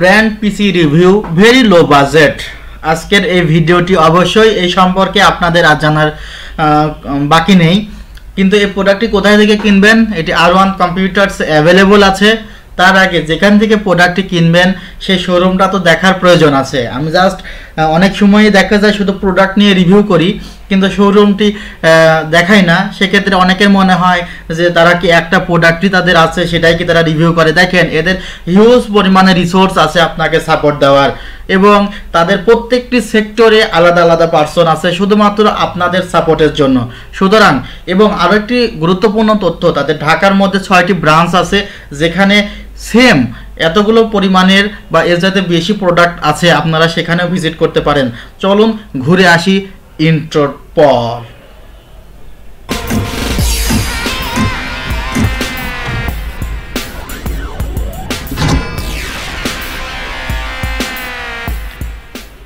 brand PC review very low budget আজকের এই ভিডিওটি অবশ্যই এই সম্পর্কে আপনাদের আর জানার বাকি নেই কিন্তু এই প্রোডাক্টটি কোথায় থেকে কিনবেন এটি আর ওয়ান কম্পিউটার্স অ্যাভেলেবল আছে তার আগে যেখান থেকে প্রোডাক্টটি কিনবেন সেই শোরুমটা তো দেখার প্রয়োজন আছে আমি জাস্ট অনেক সময়ই দেখা যায় শুধু প্রোডাক্ট নিয়ে রিভিউ করি কিন্তু শোরুমটি দেখায় না সেক্ষেত্রে অনেকের মনে হয় যে তারা কি একটা প্রোডাক্টই তাদের আছে সেটাই কি তারা রিভিউ করে দেখেন এদের হিউজ পরিমাণে রিসোর্স আছে আপনাকে সাপোর্ট দেওয়ার এবং তাদের প্রত্যেকটি সেক্টরে আলাদা আলাদা পার্সন আছে শুধুমাত্র আপনাদের সাপোর্টের জন্য সুতরাং এবং আরও একটি গুরুত্বপূর্ণ তথ্য তাদের ঢাকার মধ্যে ছয়টি ব্রাঞ্চ আছে যেখানে সেম এতগুলো পরিমাণের বা এর যাতে বেশি প্রোডাক্ট আছে আপনারা সেখানেও ভিজিট করতে পারেন চলুন ঘুরে আসি ইন্ট্রোর পর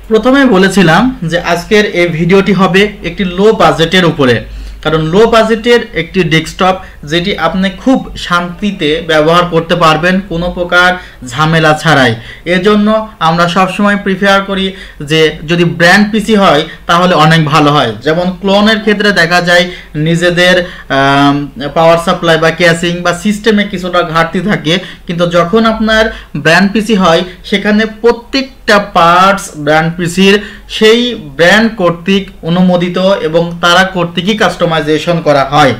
প্রথমে বলেছিলাম যে আজকের এই ভিডিওটি হবে একটি লো বাজেটের উপরে কারণ লো বাজেটের একটি ডেস্কটপ যেটি আপনি খুব শান্তিতে ব্যবহার করতে পারবেন কোনো প্রকার ঝামেলা ছাড়াই এজন্য আমরা সবসময় প্রিফেয়ার করি যে যদি ব্র্যান্ড পিসি হয় তাহলে অনেক ভালো হয় যেমন ক্লোনের ক্ষেত্রে দেখা যায় নিজেদের পাওয়ার সাপ্লাই বা ক্যাশিং বা সিস্টেমে কিছুটা ঘাটতি থাকে কিন্তু যখন আপনার ব্র্যান্ড পিসি হয় সেখানে প্রত্যেক প্রত্যেকটা পার্টস ব্র্যান্ড পিসির সেই ব্র্যান্ড কর্তৃক অনুমোদিত এবং তারা কর্তৃকই কাস্টমাইজেশন করা হয়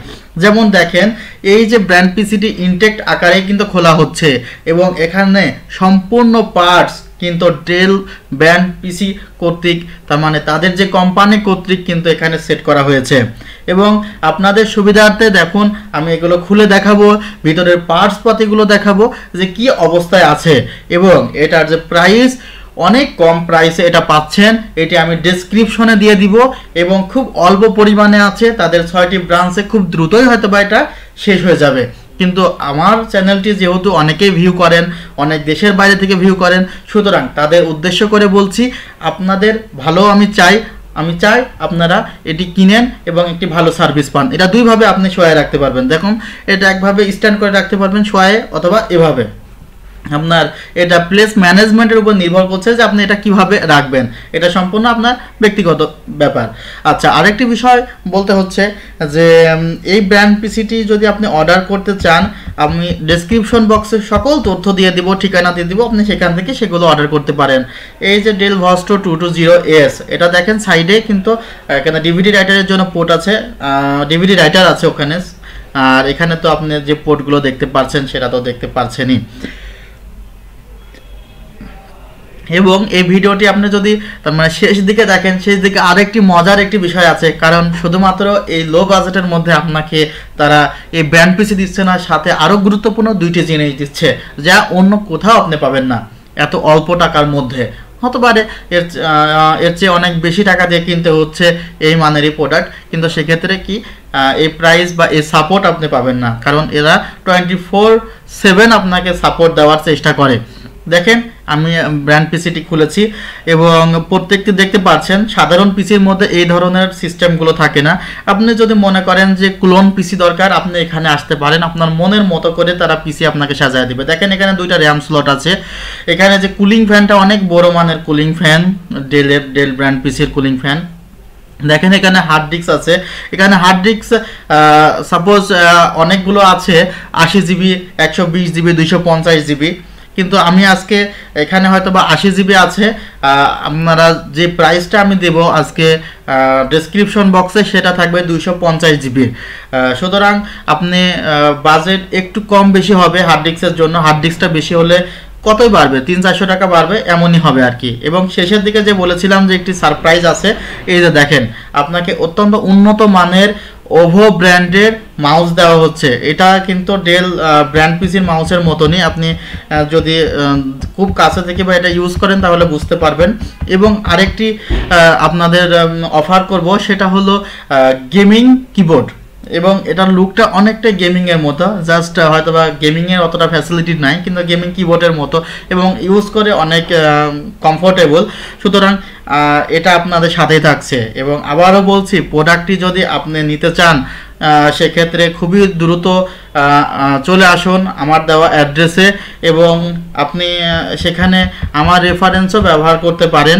যেমন দেখেন এই যে ব্র্যান্ড পিসিটি ইনটেক্ট আকারে কিন্তু খোলা হচ্ছে এবং এখানে সম্পূর্ণ পার্টস কিন্তু ডেল ব্র্যান্ড পিসি কর্তৃক তার মানে তাদের যে কোম্পানি কর্তৃক কিন্তু এখানে সেট করা হয়েছে এবং আপনাদের সুবিধার্থে দেখুন আমি এগুলো খুলে দেখাবো ভিতরের পার্টস পাতিগুলো দেখাবো যে কি অবস্থায় আছে এবং এটার যে প্রাইস অনেক কম প্রাইসে এটা পাচ্ছেন এটি আমি ডেসক্রিপশনে দিয়ে দিব এবং খুব অল্প পরিমাণে আছে তাদের ছয়টি ব্রাঞ্চে খুব দ্রুতই হয়তো বা এটা শেষ হয়ে যাবে কিন্তু আমার চ্যানেলটি যেহেতু অনেকেই ভিউ করেন অনেক দেশের বাইরে থেকে ভিউ করেন সুতরাং তাদের উদ্দেশ্য করে বলছি আপনাদের ভালো আমি চাই আমি চাই আপনারা এটি কিনেন এবং একটি ভালো সার্ভিস পান এটা দুইভাবে আপনি সোয়ায় রাখতে পারবেন দেখুন এটা একভাবে স্ট্যান্ড করে রাখতে পারবেন সোয়ায়ে অথবা এভাবে আপনার এটা প্লেস ম্যানেজমেন্টের উপর নির্ভর করছে যে আপনি এটা কিভাবে রাখবেন এটা সম্পূর্ণ আপনার ব্যক্তিগত ব্যাপার আচ্ছা আরেকটি বিষয় বলতে হচ্ছে যে এই ব্র্যান্ড পিসিটি যদি আপনি অর্ডার করতে চান আমি ডেসক্রিপশন বক্সে সকল তথ্য দিয়ে দিব ঠিকানা দিয়ে দিব আপনি সেখান থেকে সেগুলো অর্ডার করতে পারেন এই যে Dell Vostro two two zero S এটা দেখেন সাইডে কিন্তু এখানে ডিভিডি রাইটারের জন্য পোর্ট আছে ডিভিডি রাইটার আছে ওখানে আর এখানে তো আপনি যে পোর্টগুলো দেখতে পাচ্ছেন সেটা তো দেখতে পাচ্ছেনই এবং এই ভিডিওটি আপনি যদি মানে শেষ দিকে দেখেন শেষ দিকে আরেকটি মজার একটি বিষয় আছে কারণ শুধুমাত্র এই লো বাজেটের মধ্যে আপনাকে তারা এই ব্যান্ড পিসি দিচ্ছে না সাথে আরও গুরুত্বপূর্ণ দুইটি জিনিস দিচ্ছে যা অন্য কোথাও আপনি পাবেন না এত অল্প টাকার মধ্যে হতে পারে এর এর চেয়ে অনেক বেশি টাকা দিয়ে কিনতে হচ্ছে এই মানেরই প্রোডাক্ট কিন্তু সেক্ষেত্রে কি এই প্রাইস বা এই সাপোর্ট আপনি পাবেন না কারণ এরা টোয়েন্টি ফোর সেভেন আপনাকে সাপোর্ট দেওয়ার চেষ্টা করে দেখেন আমি ব্র্যান্ড পিসিটি খুলেছি এবং প্রত্যেকটি দেখতে পাচ্ছেন সাধারণ পিসির মধ্যে এই ধরনের সিস্টেমগুলো থাকে না আপনি যদি মনে করেন যে ক্লোন পিসি দরকার আপনি এখানে আসতে পারেন আপনার মনের মতো করে তারা পিসি আপনাকে সাজায় দেবে দেখেন এখানে দুইটা র্যাম স্লট আছে এখানে যে কুলিং ফ্যানটা অনেক বড় মানের কুলিং ফ্যান ডেলের ডেল ব্র্যান্ড পিসির কুলিং ফ্যান দেখেন এখানে হার্ড ডিস্ক আছে এখানে হার্ড ডিস্ক সাপোজ অনেকগুলো আছে আশি জিবি একশো বিশ জিবি দুইশো পঞ্চাশ জিবি কিন্তু আমি আজকে এখানে হয়তো বা আশি জিবি আছে আপনারা যে প্রাইসটা আমি দেব আজকে ডেসক্রিপশন বক্সে সেটা থাকবে দুইশো পঞ্চাশ জিবির সুতরাং আপনি বাজেট একটু কম বেশি হবে হার্ড ডিস্কের জন্য হার্ড ডিস্কটা বেশি হলে কতই বাড়বে তিন চারশো টাকা বাড়বে এমনই হবে আর কি এবং শেষের দিকে যে বলেছিলাম যে একটি সারপ্রাইজ আছে এই যে দেখেন আপনাকে অত্যন্ত উন্নত মানের ওভো ব্র্যান্ডের মাউস দেওয়া হচ্ছে এটা কিন্তু ডেল ব্র্যান্ড পিসির মাউসের মতনই আপনি যদি খুব কাছে থেকে বা এটা ইউজ করেন তাহলে বুঝতে পারবেন এবং আরেকটি আপনাদের অফার করব সেটা হলো গেমিং কিবোর্ড এবং এটার লুকটা অনেকটা গেমিংয়ের মতো জাস্ট হয়তো বা গেমিংয়ের অতটা ফ্যাসিলিটি নাই কিন্তু গেমিং কিবোর্ডের মতো এবং ইউজ করে অনেক কমফোর্টেবল সুতরাং এটা আপনাদের সাথেই থাকছে এবং আবারও বলছি প্রোডাক্টটি যদি আপনি নিতে চান সেক্ষেত্রে খুবই দ্রুত চলে আসুন আমার দেওয়া অ্যাড্রেসে এবং আপনি সেখানে আমার রেফারেন্সও ব্যবহার করতে পারেন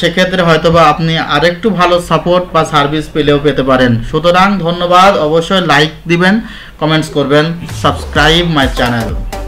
সেক্ষেত্রে হয়তোবা আপনি আরেকটু ভালো সাপোর্ট বা সার্ভিস পেলেও পেতে পারেন সুতরাং ধন্যবাদ অবশ্যই লাইক দিবেন কমেন্টস করবেন সাবস্ক্রাইব মাই চ্যানেল